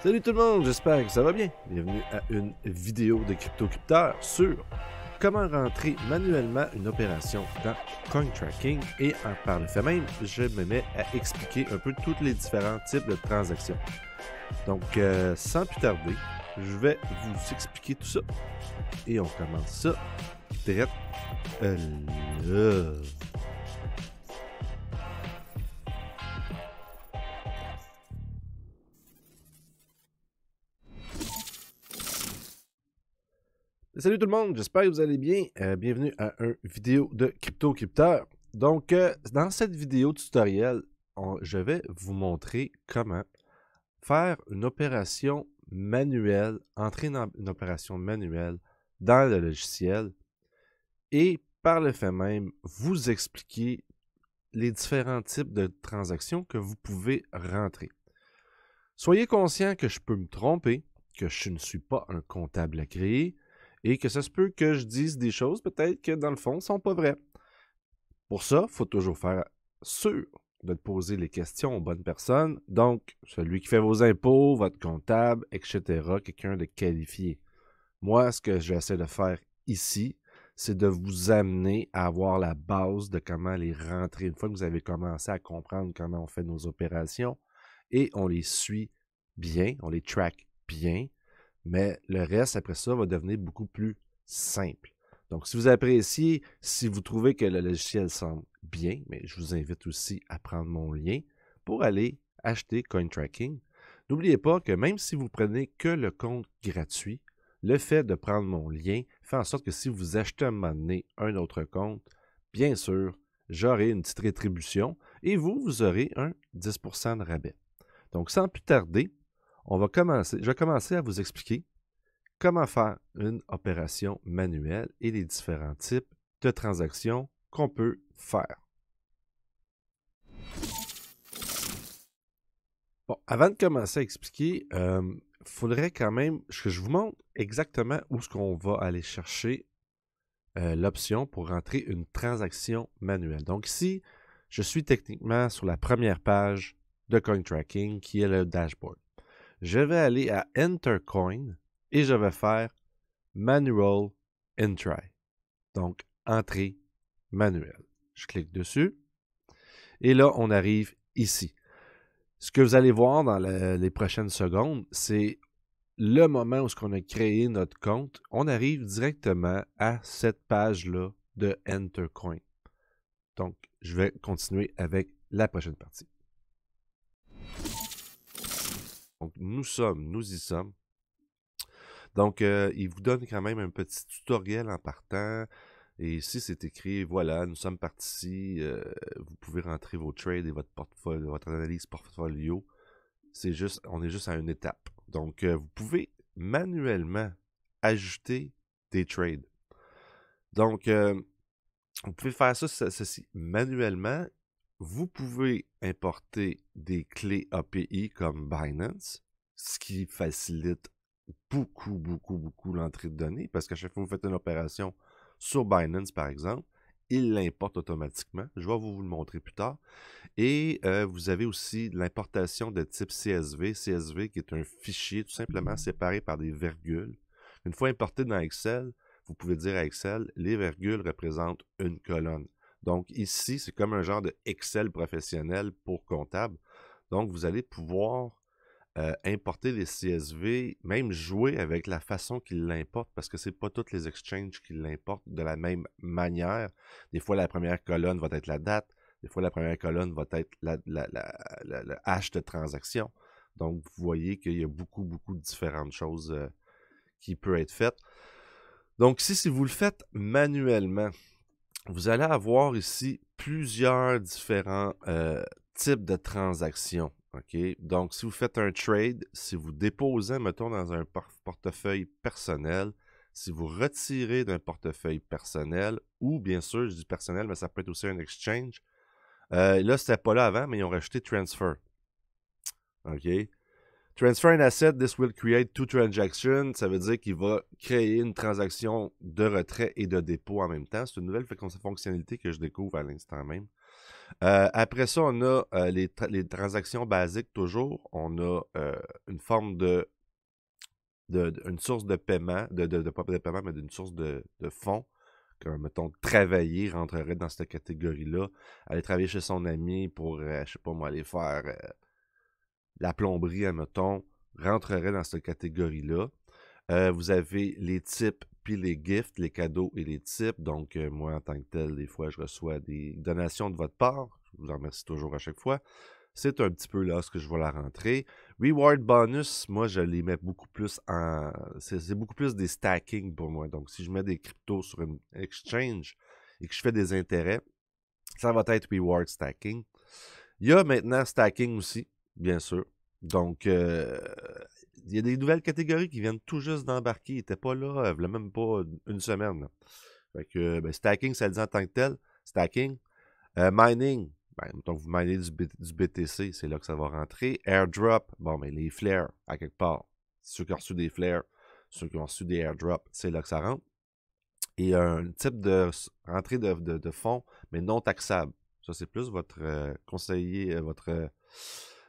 Salut tout le monde, j'espère que ça va bien. Bienvenue à une vidéo de CryptoCrypteur sur comment rentrer manuellement une opération dans CoinTracking et en par le fait même, je me mets à expliquer un peu tous les différents types de transactions. Donc, euh, sans plus tarder, je vais vous expliquer tout ça. Et on commence ça direct euh, Salut tout le monde, j'espère que vous allez bien. Euh, bienvenue à une vidéo de CryptoCrypteur. Donc, euh, dans cette vidéo tutoriel, je vais vous montrer comment faire une opération manuelle, entrer une opération manuelle dans le logiciel et par le fait même vous expliquer les différents types de transactions que vous pouvez rentrer. Soyez conscient que je peux me tromper, que je ne suis pas un comptable à créer, et que ça se peut que je dise des choses peut-être que dans le fond sont pas vraies. Pour ça, faut toujours faire sûr de poser les questions aux bonnes personnes, donc celui qui fait vos impôts, votre comptable, etc., quelqu'un de qualifié. Moi, ce que j'essaie de faire ici, c'est de vous amener à avoir la base de comment les rentrer. Une fois que vous avez commencé à comprendre comment on fait nos opérations et on les suit bien, on les track bien, mais le reste, après ça, va devenir beaucoup plus simple. Donc, si vous appréciez, si vous trouvez que le logiciel semble bien, mais je vous invite aussi à prendre mon lien pour aller acheter CoinTracking. N'oubliez pas que même si vous prenez que le compte gratuit, le fait de prendre mon lien fait en sorte que si vous achetez à un un autre compte, bien sûr, j'aurai une petite rétribution et vous, vous aurez un 10% de rabais. Donc, sans plus tarder, on va commencer, je vais commencer à vous expliquer comment faire une opération manuelle et les différents types de transactions qu'on peut faire. Bon, avant de commencer à expliquer, il euh, faudrait quand même que je vous montre exactement où ce qu'on va aller chercher euh, l'option pour rentrer une transaction manuelle. Donc ici, je suis techniquement sur la première page de Coin Tracking qui est le dashboard je vais aller à Entercoin et je vais faire Manual Entry. Donc, entrée manuelle. Je clique dessus. Et là, on arrive ici. Ce que vous allez voir dans les prochaines secondes, c'est le moment où on a créé notre compte. On arrive directement à cette page-là de Entercoin. Donc, je vais continuer avec la prochaine partie. Donc, nous sommes, nous y sommes. Donc, euh, il vous donne quand même un petit tutoriel en partant. Et ici, c'est écrit, voilà, nous sommes partis. Euh, vous pouvez rentrer vos trades et votre portfolio, votre analyse portfolio. C'est juste, on est juste à une étape. Donc, euh, vous pouvez manuellement ajouter des trades. Donc, vous pouvez faire ça, ceci manuellement vous pouvez importer des clés API comme Binance, ce qui facilite beaucoup, beaucoup, beaucoup l'entrée de données, parce qu'à chaque fois que vous faites une opération sur Binance, par exemple, il l'importe automatiquement. Je vais vous, le montrer plus tard. Et euh, vous avez aussi l'importation de type CSV. CSV qui est un fichier tout simplement séparé par des virgules. Une fois importé dans Excel, vous pouvez dire à Excel, les virgules représentent une colonne. Donc ici, c'est comme un genre de Excel professionnel pour comptable. Donc vous allez pouvoir euh, importer les CSV, même jouer avec la façon qu'il l'importe, parce que ce n'est pas toutes les exchanges qui l'importent de la même manière. Des fois, la première colonne va être la date, des fois, la première colonne va être la, le hash de transaction. Donc, vous voyez qu'il y a beaucoup, beaucoup de différentes choses euh, qui peuvent être faites. Donc, ici, si vous le faites manuellement, vous allez avoir ici plusieurs différents euh, types de transactions. ok? Donc, si vous faites un trade, si vous déposez, mettons, dans un portefeuille personnel, si vous retirez d'un portefeuille personnel, ou bien sûr, du personnel, mais ça peut être aussi un exchange. Euh, là, là, n'était pas là avant, mais ils ont rajouté transfer. OK? Transfer an asset, this will create two transactions. Ça veut dire qu'il va créer une transaction de retrait et de dépôt en même temps. C'est une nouvelle fonctionnalité que je découvre à l'instant même. Euh, après ça, on a euh, les, transactions basiques toujours. On a euh, une forme de, une source de paiement, de, de pas de paiement, mais d'une source de, fonds. Comme, mettons, travailler rentrerait dans cette catégorie-là. Aller travailler chez son ami pour, je sais pas moi, aller faire la plomberie, admettons, rentrerait dans cette catégorie-là. Euh, vous avez les types puis les gifts, les cadeaux et les types. Donc, euh, moi, en tant que tel, des fois, je reçois des donations de votre part. Je vous en remercie toujours à chaque fois. C'est un petit peu là ce que je vois la rentrer. Reward bonus, moi, je les mets beaucoup plus en. C'est beaucoup plus des stacking pour moi. Donc, si je mets des cryptos sur une exchange et que je fais des intérêts, ça va être reward stacking. Il y a maintenant stacking aussi bien sûr. Donc, euh, il y a des nouvelles catégories qui viennent tout juste d'embarquer. Ils n'étaient pas là, voulaient euh, même pas une semaine. Euh, ben, stacking, ça le dit en tant que tel. Stacking. mining. Ben, vous minez du, BTC, c'est là que ça va rentrer. Airdrop. Bon, mais ben, les flares, à quelque part. Ceux qui ont reçu des flares, ceux qui ont reçu des airdrops, c'est là que ça rentre. Et un type de rentrée de, fonds, mais non taxable. Ça, c'est plus votre conseiller, votre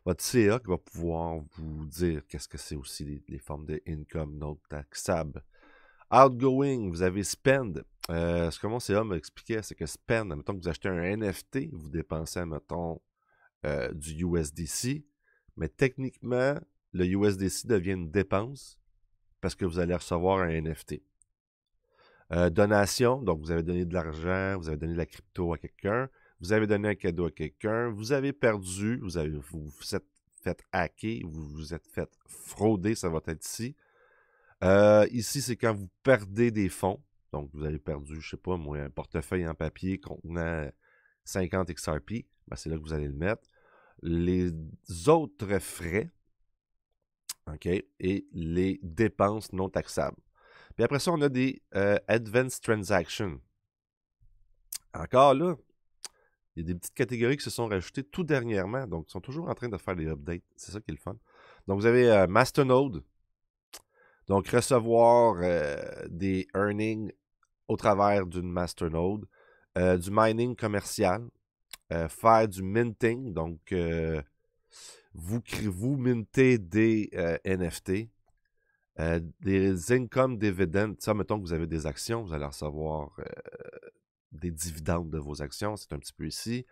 votre CA va pouvoir vous dire qu'est-ce que c'est aussi les, formes de income non taxable. Outgoing, vous avez spend. Euh, ce que mon CA m'expliquait, c'est que spend, mettons que vous achetez un NFT, vous dépensez, mettons, euh, du USDC, mais techniquement, le USDC devient une dépense parce que vous allez recevoir un NFT. Euh, donation, donc vous avez donné de l'argent, vous avez donné de la crypto à quelqu'un, vous avez donné un cadeau à quelqu'un, vous avez perdu, vous vous, êtes fait hacker, vous vous êtes fait frauder, ça va être ici. Euh, ici, c'est quand vous perdez des fonds. Donc, vous avez perdu, je sais pas, moi, un portefeuille en papier contenant 50 XRP. Ben, c'est là que vous allez le mettre. Les autres frais, OK, et les dépenses non taxables. Puis après ça, on a des euh, Advanced Transactions. Encore là, il y a des petites catégories qui se sont rajoutées tout dernièrement, donc ils sont toujours en train de faire des updates. C'est ça qui est le fun. Donc vous avez euh, Masternode, donc recevoir euh, des earnings au travers d'une Masternode, euh, du mining commercial, faire du minting, donc vous, vous mintez des NFT, des income dividends, ça mettons que vous avez des actions, vous allez recevoir des dividendes de vos actions, c'est un petit peu ici.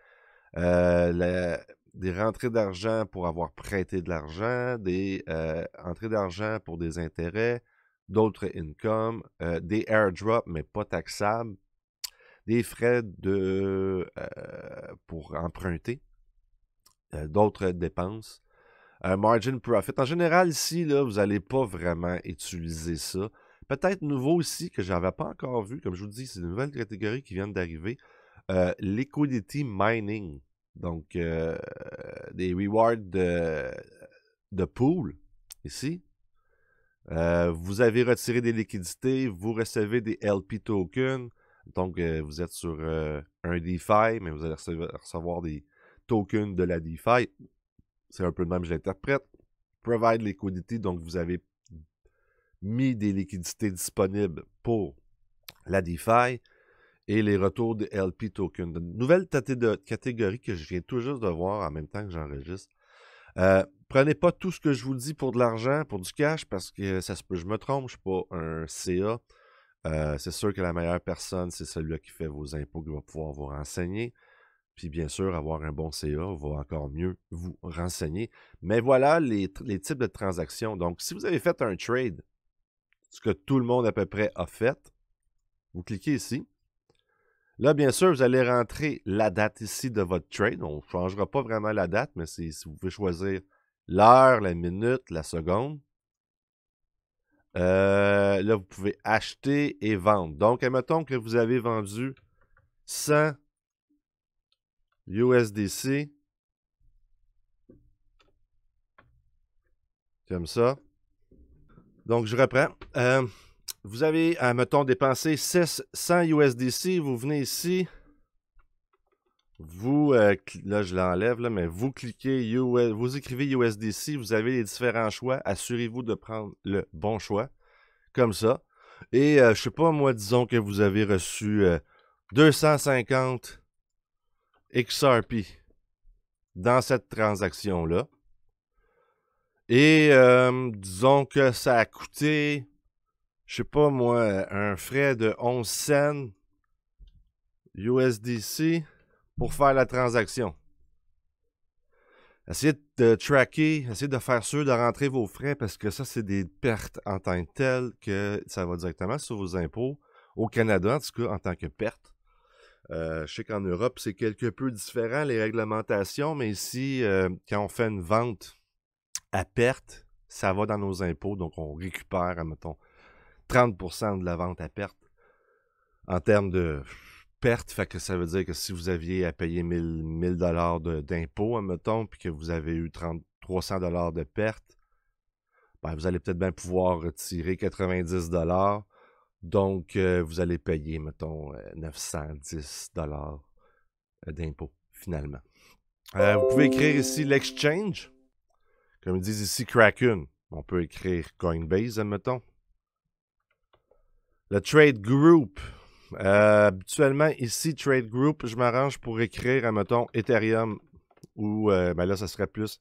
Euh, des rentrées d'argent pour avoir prêté de l'argent, des euh, entrées d'argent pour des intérêts, d'autres incomes, euh, des airdrops, mais pas taxables, des frais de, euh, pour emprunter, d'autres dépenses. margin profit. En général, ici, là, vous n'allez pas vraiment utiliser ça. Peut-être nouveau aussi, que je n'avais pas encore vu, comme je vous dis, c'est une nouvelle catégorie qui vient d'arriver, euh, Liquidity Mining. Donc, euh, des rewards de, pool, ici. Euh, vous avez retiré des liquidités, vous recevez des LP tokens. Donc, vous êtes sur un DeFi, mais vous allez recevoir, des tokens de la DeFi. C'est un peu le même, je l'interprète. Provide liquidity, donc vous avez mis des liquidités disponibles pour la DeFi et les retours des LP tokens. nouvelle catégorie que je viens tout juste de voir en même temps que j'enregistre. Euh, prenez pas tout ce que je vous dis pour de l'argent, pour du cash, parce que ça se peut, je me trompe, je ne suis pas un CA. Euh, c'est sûr que la meilleure personne, c'est celui qui fait vos impôts, qui va pouvoir vous renseigner. Puis bien sûr, avoir un bon CA va encore mieux vous renseigner. Mais voilà les types de transactions. Donc, si vous avez fait un trade ce que tout le monde à peu près a fait. Vous cliquez ici. Là, bien sûr, vous allez rentrer la date ici de votre trade. On ne changera pas vraiment la date, mais si vous pouvez choisir l'heure, la minute, la seconde. Euh, là, vous pouvez acheter et vendre. Donc, admettons que vous avez vendu 100 USDC. Comme ça. Donc, je reprends. Euh, vous avez, mettons, dépensé 600 USDC. Vous venez ici. Vous, euh, là, je l'enlève, mais vous cliquez, US, vous écrivez USDC. Vous avez les différents choix. Assurez-vous de prendre le bon choix. Comme ça. Et je euh, je sais pas, moi, disons que vous avez reçu 250 XRP dans cette transaction-là. Et euh, disons que ça a coûté, je sais pas moi, un frais de 11 cents USDC pour faire la transaction. Essayez de tracker, essayez de faire sûr de rentrer vos frais parce que ça, c'est des pertes en tant que telles que ça va directement sur vos impôts. Au Canada, en tout cas, en tant que perte. Euh, je sais qu'en Europe, c'est quelque peu différent les réglementations, mais ici, euh, quand on fait une vente à perte, ça va dans nos impôts, donc on récupère, mettons, 30 de la vente à perte en termes de perte. Fait que ça veut dire que si vous aviez à payer 1000 dollars d'impôts, mettons, puis que vous avez eu 300 dollars de perte, ben, vous allez peut-être bien pouvoir retirer 90 dollars. Donc, euh, vous allez payer, mettons, 910 euh, dollars euh, d'impôts, finalement. vous pouvez écrire ici l'exchange. Comme ils disent ici, Kraken. On peut écrire Coinbase, admettons. Le Trade Group. Euh, habituellement, ici, Trade Group, je m'arrange pour écrire, admettons, Ethereum. Ou, euh, ben là, ça serait plus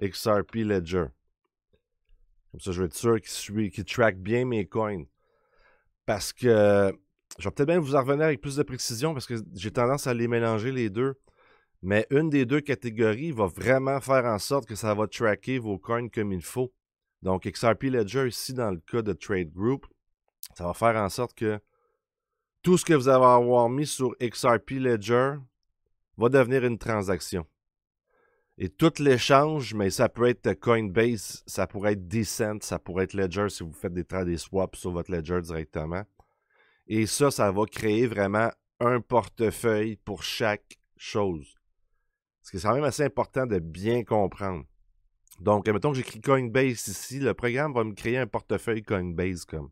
XRP Ledger. Comme ça, je vais être sûr qu'il traque track bien mes coins. Parce que je vais peut-être bien vous en revenir avec plus de précision parce que j'ai tendance à les mélanger les deux. Mais une des deux catégories va vraiment faire en sorte que ça va tracker vos coins comme il faut. Donc, XRP Ledger, ici, dans le cas de Trade Group, ça va faire en sorte que tout ce que vous allez avoir mis sur XRP Ledger va devenir une transaction. Et tout l'échange, mais ça peut être Coinbase, ça pourrait être Decent, ça pourrait être Ledger si vous faites des trades des swaps sur votre Ledger directement. Et ça, ça va créer vraiment un portefeuille pour chaque chose. Ce que c'est quand même assez important de bien comprendre. Donc, mettons que j'écris Coinbase ici, le programme va me créer un portefeuille Coinbase comme.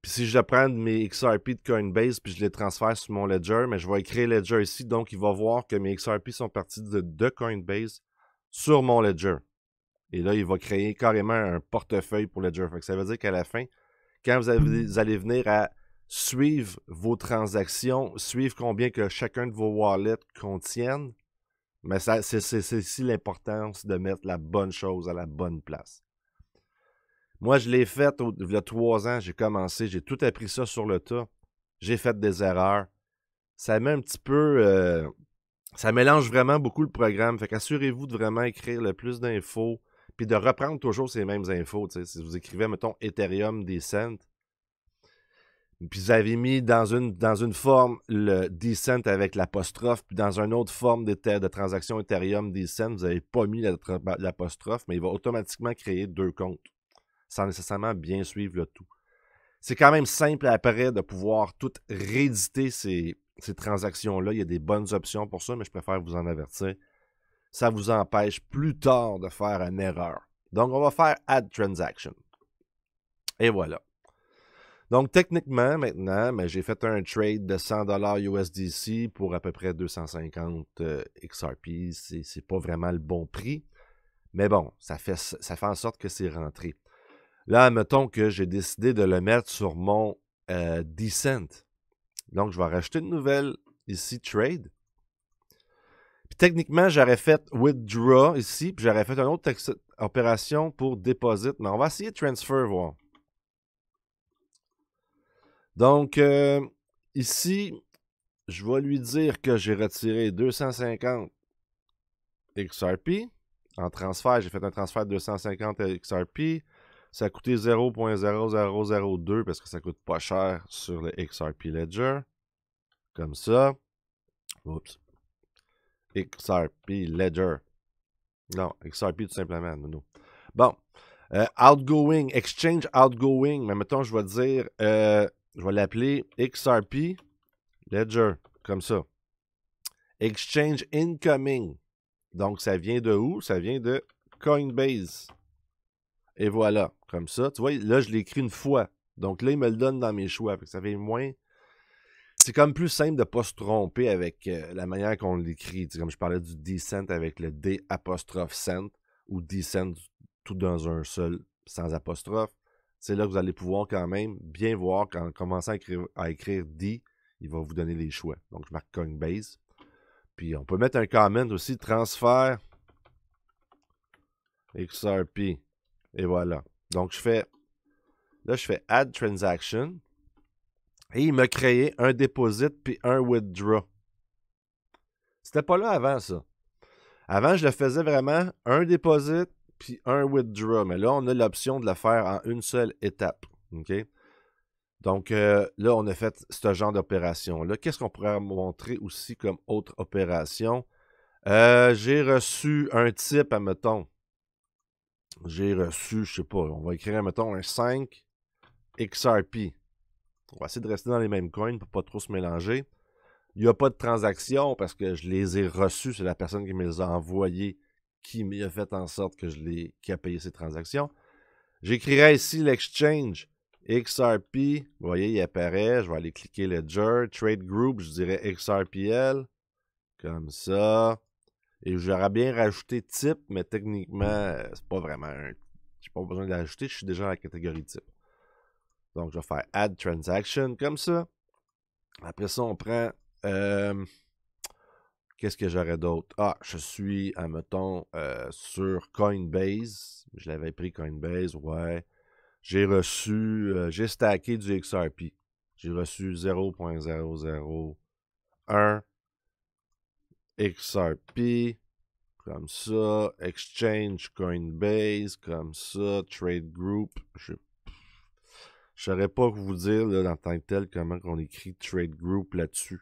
Puis si je prends mes XRP de Coinbase puis je les transfère sur mon Ledger, mais je vais écrire Ledger ici, donc il va voir que mes XRP sont partis de, de Coinbase sur mon Ledger. Et là, il va créer carrément un portefeuille pour Ledger. ça veut dire qu'à la fin, quand vous, vous, allez venir à suivre vos transactions, suivre combien que chacun de vos wallets contiennent, mais c'est ici l'importance de mettre la bonne chose à la bonne place. Moi, je l'ai fait il y a trois ans, j'ai commencé, j'ai tout appris ça sur le tas. J'ai fait des erreurs. Ça met un petit peu. Euh, ça mélange vraiment beaucoup le programme. Fait qu'assurez-vous de vraiment écrire le plus d'infos, puis de reprendre toujours ces mêmes infos. Si vous écrivez, mettons, Ethereum Descent, puis vous avez mis dans une, dans une forme le Descent » avec l'apostrophe, puis dans une autre forme de, de transaction Ethereum Descent », vous n'avez pas mis l'apostrophe, mais il va automatiquement créer deux comptes sans nécessairement bien suivre le tout. C'est quand même simple après de pouvoir tout rééditer ces, ces transactions-là. Il y a des bonnes options pour ça, mais je préfère vous en avertir. Ça vous empêche plus tard de faire une erreur. Donc, on va faire Add Transaction. Et voilà. Donc, techniquement, maintenant, ben, j'ai fait un trade de 100$ USDC pour à peu près 250 XRP. XRP. C'est pas vraiment le bon prix. Mais bon, ça fait, ça fait en sorte que c'est rentré. Là, mettons que j'ai décidé de le mettre sur mon euh, Descent. Donc, je vais racheter une nouvelle ici, Trade. Puis techniquement, j'aurais fait Withdraw ici, puis j'aurais fait une autre opération pour Deposit. Mais on va essayer Transfer, voir. Donc, euh, ici, je vais lui dire que j'ai retiré 250 XRP. En transfert, j'ai fait un transfert de 250 XRP. Ça a coûté 0.0002 parce que ça coûte pas cher sur le XRP Ledger. Comme ça. Oups. XRP Ledger. Non, XRP tout simplement, Bon. Euh, outgoing, exchange outgoing. Mais mettons, je vais dire euh, je vais l'appeler XRP Ledger, comme ça. Exchange Incoming. Donc, ça vient de où? Ça vient de Coinbase. Et voilà, comme ça. Tu vois, là, je l'écris une fois. Donc là, il me le donne dans mes choix. Ça fait moins... C'est comme plus simple de ne pas se tromper avec euh, la manière qu'on l'écrit. comme je parlais du descent avec le D apostrophe cent ou descent tout dans un seul sans apostrophe c'est là que vous allez pouvoir quand même bien voir qu'en commençant à écrire, D, il va vous donner les choix. Donc, je marque Coinbase. Puis, on peut mettre un comment aussi, transfert XRP. Et voilà. Donc, je fais, là, je fais Add Transaction. Et il m'a créé un déposit puis un withdraw. C'était pas là avant, ça. Avant, je le faisais vraiment un déposit puis un withdraw. Mais là, on a l'option de la faire en une seule étape. Donc euh, là, on a fait ce genre d'opération-là. Qu'est-ce qu'on pourrait montrer aussi comme autre opération? Euh, j'ai reçu un type, admettons. J'ai reçu, je sais pas, on va écrire, mettons un 5 XRP. On va essayer de rester dans les mêmes coins pour pas trop se mélanger. Il n'y a pas de transaction parce que je les ai reçus, c'est la personne qui me les a envoyés qui a fait en sorte que je l'ai, qui a payé ces transactions. J'écrirai ici l'exchange XRP. Vous voyez, il apparaît. Je vais aller cliquer Ledger. Trade Group, je dirais XRPL. Comme ça. Et j'aurais bien rajouté type, mais techniquement, euh, c'est pas vraiment un. n'ai pas besoin de l'ajouter, je suis déjà dans la catégorie type. Donc, je vais faire Add Transaction, comme ça. Après ça, on prend. Euh, Qu'est-ce que j'aurais d'autre? Ah, je suis, admettons, euh, sur Coinbase. Je l'avais pris Coinbase, ouais. J'ai reçu, euh, j'ai stacké du XRP. J'ai reçu 0.001 XRP, comme ça. Exchange Coinbase, comme ça. Trade Group, je ne saurais pas vous dire là, en tant que tel comment on écrit Trade Group là-dessus.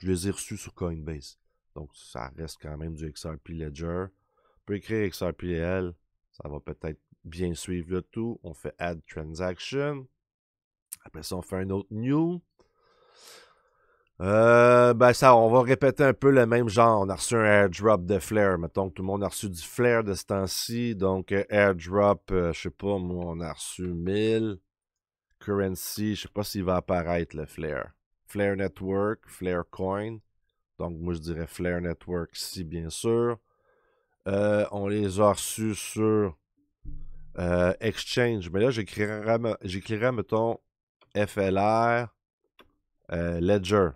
Je les ai reçus sur Coinbase. Donc, ça reste quand même du XRP Ledger. On peut écrire XRP L. Ça va peut-être bien suivre le tout. On fait Add Transaction. Après ça, on fait un autre New. Euh, ben ça, on va répéter un peu le même genre. On a reçu un airdrop de Flare. Mettons que tout le monde a reçu du Flare de ce temps-ci. Donc, airdrop, je euh, je sais pas, moi, on a reçu 1000. Currency, je sais pas s'il va apparaître le Flare. Flare Network, Flare Coin. Donc, moi, je dirais Flare Network, si bien sûr. Euh, on les a reçus sur euh, Exchange. Mais là, j'écrirais, mettons, FLR euh, Ledger.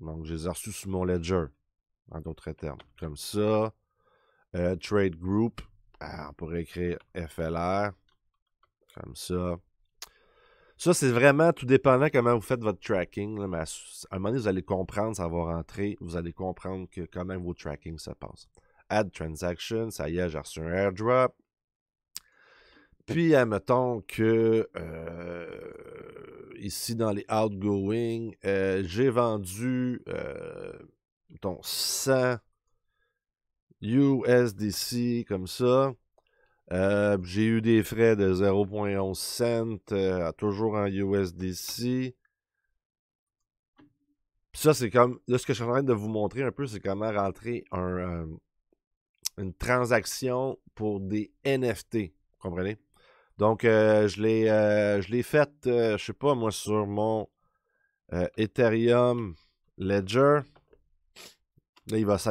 Donc, je les ai reçus sur mon Ledger, en d'autres termes. Comme ça. Trade Group. Ah, on pourrait écrire FLR. Comme ça. Ça, c'est vraiment tout dépendant comment vous faites votre tracking. à un moment donné, vous allez comprendre, ça va rentrer. Vous allez comprendre que quand même vos tracking se passe. Add transaction, ça y est, j'ai reçu un airdrop. Puis, admettons que euh, ici dans les outgoing, euh, j'ai vendu 100 euh, USDC comme ça. Euh, j'ai eu des frais de 0.11 cents, euh, toujours en USDC. ça, c'est comme. Là, ce que je suis en train de vous montrer un peu, c'est comment rentrer un, euh, une transaction pour des NFT. Vous comprenez? Donc, je l'ai, je l'ai faite, je sais pas, moi, sur mon Ethereum Ledger. Là, il va. Ça,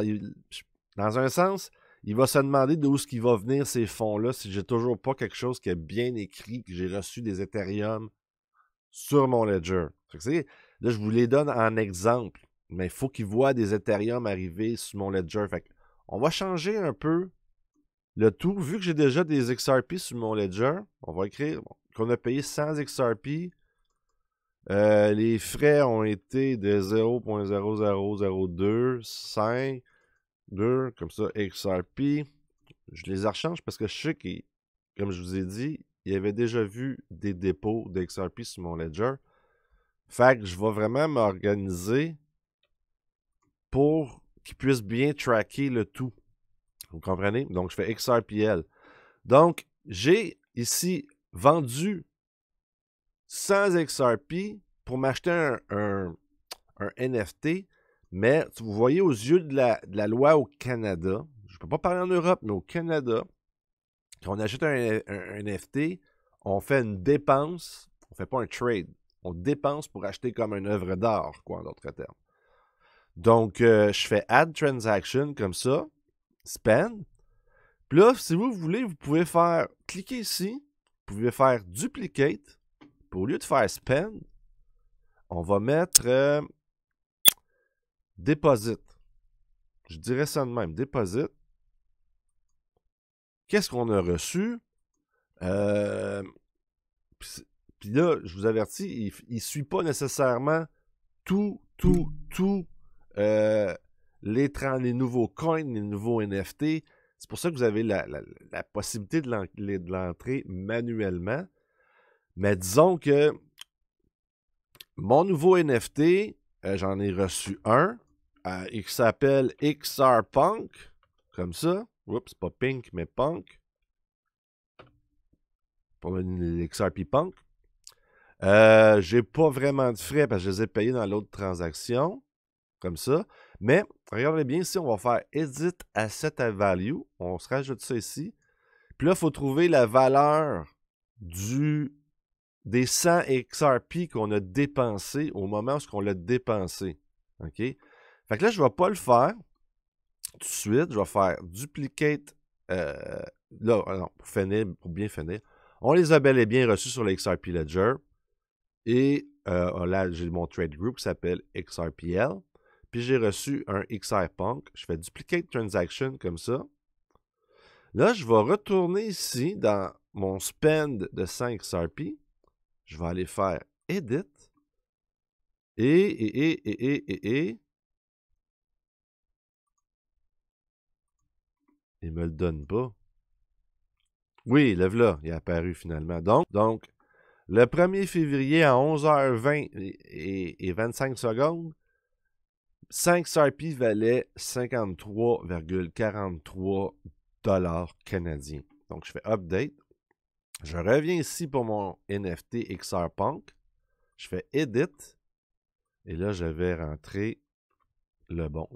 dans un sens, il va se demander d'où ce qui va venir ces fonds-là si j'ai toujours pas quelque chose qui est bien écrit, que j'ai reçu des Ethereum sur mon ledger. là, je vous les donne en exemple, mais il faut qu'il voit des Ethereum arriver sur mon ledger. Fait on va changer un peu le tout. Vu que j'ai déjà des XRP sur mon ledger, on va écrire qu'on a payé 100 XRP. Euh, les frais ont été de 0.00025 deux, comme ça, XRP. Je les archange parce que je sais que, comme je vous ai dit, il y avait déjà vu des dépôts d'XRP sur mon ledger. Fait que je vais vraiment m'organiser pour qu'ils puissent bien traquer le tout. Vous comprenez? Donc, je fais XRPL. Donc, j'ai ici vendu 100 XRP pour m'acheter un, un NFT mais vous voyez aux yeux de la, loi au Canada, je ne peux pas parler en Europe, mais au Canada, quand on achète un, un, NFT, on fait une dépense, on ne fait pas un trade. On dépense pour acheter comme une œuvre d'art, quoi, en d'autres termes. Donc, euh, je fais add transaction comme ça, spend. Puis là, si vous voulez, vous pouvez faire, cliquer ici, vous pouvez faire duplicate. Pour au lieu de faire spend, on va mettre, euh, déposite. Je dirais ça de même, déposite. Qu'est-ce qu'on a reçu? Euh, puis là, je vous avertis, il ne suit pas nécessairement tout, tout, tout euh, les, nouveaux coins, les nouveaux NFT. C'est pour ça que vous avez la, possibilité de l'entrer manuellement. Mais disons que mon nouveau NFT, euh, j'en ai reçu un. Il s'appelle XR Punk, comme ça. Oups, pas Pink, mais Punk. Pour l'XRP Punk. Euh, j'ai pas vraiment de frais parce que je les ai payés dans l'autre transaction. Comme ça. Mais regardez bien ici, on va faire Edit Asset Value. On se rajoute ça ici. Puis là, il faut trouver la valeur du, des 100 XRP qu'on a dépensé au moment où on l'a dépensé. OK? Fait que là, je ne vais pas le faire tout de suite. Je vais faire duplicate. Euh, là, ah pour, bien finir, on les a bel et bien reçus sur le XRP Ledger. Et euh, là, j'ai mon trade group qui s'appelle XRPL. Puis j'ai reçu un XRPunk. Je fais duplicate transaction comme ça. Là, je vais retourner ici dans mon spend de 5 XRP. Je vais aller faire edit. Et, et, et, et, et, et, et. Il me le donne pas. Oui, le là, il est apparu finalement. Donc, le 1er février à 11h20 et, 25 secondes, 5 SRP valait 53,43 dollars canadiens. Donc, je fais update. Je reviens ici pour mon NFT XR Punk. Je fais edit. Et là, je vais rentrer le bon.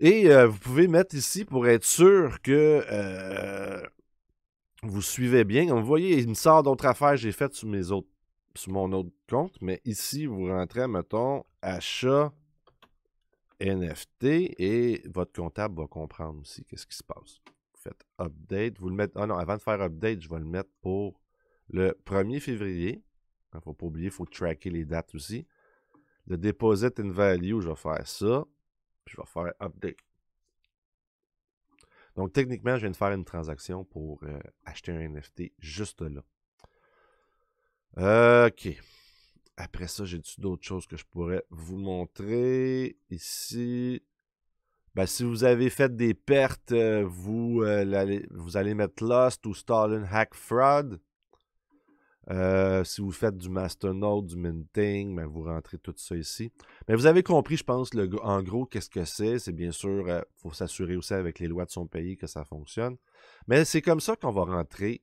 Et euh, vous pouvez mettre ici pour être sûr que euh, vous suivez bien. vous voyez, il me sort d'autres affaires que j'ai faites sur, mes autres, sur mon autre compte. Mais ici, vous rentrez, mettons, achat NFT et votre comptable va comprendre aussi qu'est-ce qui se passe. Vous faites update. Vous le mettez. Ah non, avant de faire update, je vais le mettre pour le 1er février. Il ne faut pas oublier, il faut tracker les dates aussi. Le deposit in value, je vais faire ça je vais faire update. Donc techniquement, je viens de faire une transaction pour euh, acheter un NFT juste là. OK. Après ça, j'ai d'autres choses que je pourrais vous montrer ici. Ben, si vous avez fait des pertes, euh, vous, euh, allez, vous allez mettre Lost ou Stolen Hack Fraud. Euh, si vous faites du masternode, du minting, ben, vous rentrez tout ça ici. Mais vous avez compris, je pense, en gros, qu'est-ce que c'est. C'est bien sûr, il euh, faut s'assurer aussi avec les lois de son pays que ça fonctionne. Mais c'est comme ça qu'on va rentrer,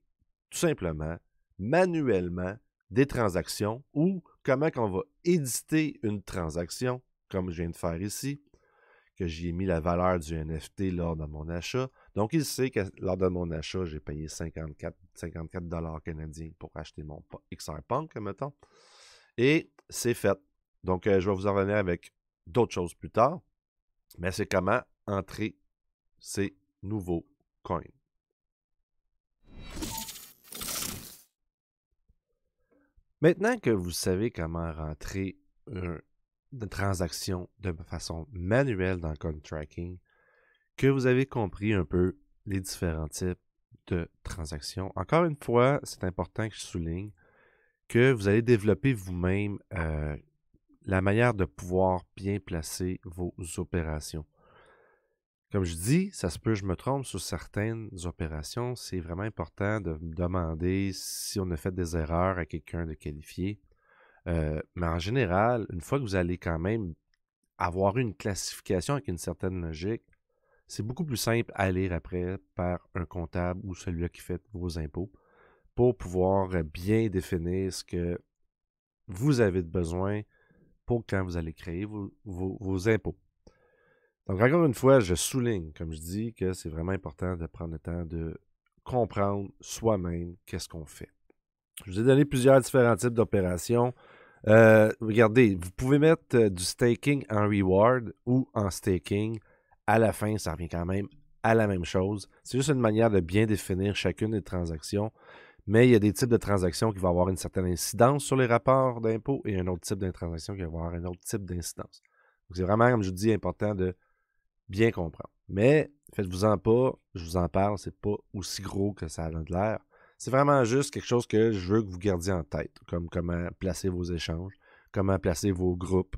tout simplement, manuellement, des transactions ou comment qu'on va éditer une transaction, comme je viens de faire ici que j'y ai mis la valeur du NFT lors de mon achat. Donc, il sait que lors de mon achat, j'ai payé 54, 54 canadiens pour acheter mon XR Punk, mettons. Et c'est fait. Donc, euh, je vais vous en revenir avec d'autres choses plus tard. Mais c'est comment entrer ces nouveaux coins. Maintenant que vous savez comment rentrer un de transactions de façon manuelle dans Contracting Tracking que vous avez compris un peu les différents types de transactions. Encore une fois, c'est important que je souligne que vous allez développer vous-même euh, la manière de pouvoir bien placer vos opérations. Comme je dis, ça se peut, je me trompe sur certaines opérations. C'est vraiment important de me demander si on a fait des erreurs à quelqu'un de qualifié. Euh, mais en général, une fois que vous allez quand même avoir une classification avec une certaine logique, c'est beaucoup plus simple à lire après par un comptable ou celui-là qui fait vos impôts pour pouvoir euh, bien définir ce que vous avez de besoin pour quand vous allez créer vos impôts. Donc, encore une fois, je souligne, comme je dis, que c'est vraiment important de prendre le temps de comprendre soi-même qu'est-ce qu'on fait. Je vous ai donné plusieurs différents types d'opérations. Euh, regardez, vous pouvez mettre euh, du staking en reward ou en staking. À la fin, ça revient quand même à la même chose. C'est juste une manière de bien définir chacune des transactions. Mais il y a des types de transactions qui vont avoir une certaine incidence sur les rapports d'impôts et un autre type de qui va avoir un autre type d'incidence. c'est vraiment, comme je vous dis, important de bien comprendre. Mais faites-vous-en pas, je vous en parle, c'est pas aussi gros que ça a l'air. C'est vraiment juste quelque chose que je veux que vous gardiez en tête, comme comment placer vos échanges, comment placer vos groupes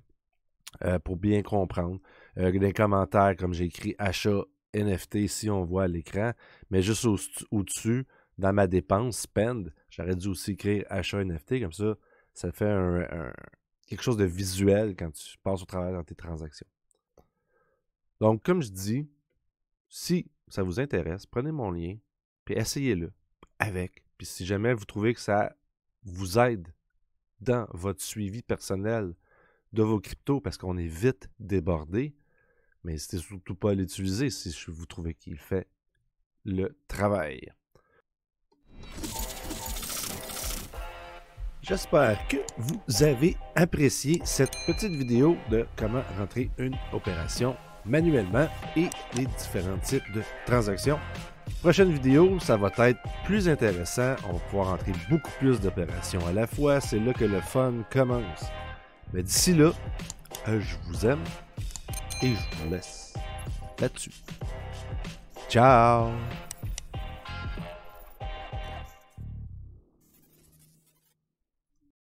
euh, pour bien comprendre. Euh, des commentaires, comme j'ai écrit achat NFT si on voit à l'écran, mais juste au-dessus, dans ma dépense, spend, j'aurais dû aussi écrire achat NFT, comme ça, ça fait quelque chose de visuel quand tu passes au travail dans tes transactions. Donc, comme je dis, si ça vous intéresse, prenez mon lien, puis essayez-le avec. Puis si jamais vous trouvez que ça vous aide dans votre suivi personnel de vos cryptos, parce qu'on est vite débordé, mais n'hésitez surtout pas à l'utiliser si vous trouvez qu'il fait le travail. J'espère que vous avez apprécié cette petite vidéo de comment rentrer une opération manuellement et les différents types de transactions Prochaine vidéo, ça va être plus intéressant. On va pouvoir entrer beaucoup plus d'opérations à la fois. C'est là que le fun commence. Mais d'ici là, euh, je vous aime et je vous laisse là-dessus. Ciao